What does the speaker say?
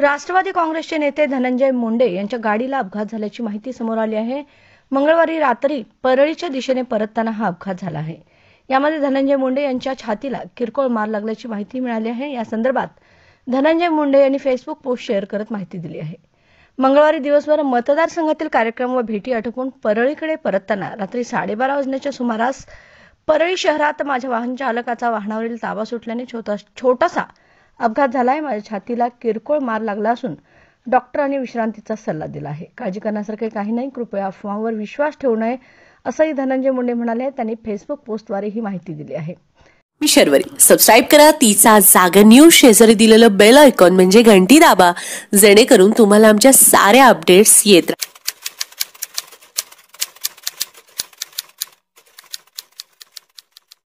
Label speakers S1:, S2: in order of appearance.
S1: राष्ट्रवादी काँग्रेसचे नेते धनंजय मुंडे यांच्या गाडीला अपघात झाल्याची माहिती समोर आली आहे मंगळवारी रात्री परळीच्या दिशेने परतताना हा अपघात झाला आहे यामध्ये धनंजय मुंडे यांच्या छातीला किरकोळ मार लागल्याची माहिती मिळाली आहे यासंदर्भात धनंजय मुंडे यांनी फेसबुक पोस्ट शेअर करत माहिती दिली आहे मंगळवारी दिवसभर मतदारसंघातील कार्यक्रम व भेटी आटोपून परळीकडे परतताना रात्री साडेबारा वाजण्याच्या सुमारास परळी शहरात माझ्या वाहन चालकाचा वाहनावरील ताबा सुटल्याने छोटासा अपघात झालाय माझ्या छातीला किरकोळ मार लागला असून डॉक्टरांनी विश्रांतीचा सल्ला दिला आहे काळजी करण्यासारखे काही नाही कृपया अफवांवर विश्वास ठेवू नये असंही धनंजय मुंडे म्हणाले त्यांनी फेसबुक पोस्टद्वारे ही माहिती दिली आहे
S2: मी शर्वरी सबस्क्राईब करा तिचा जागर न्यूज शेजारी दिलेलं बेल आयकॉन म्हणजे घंटी दाबा जेणेकरून तुम्हाला आमच्या साऱ्या अपडेट्स येत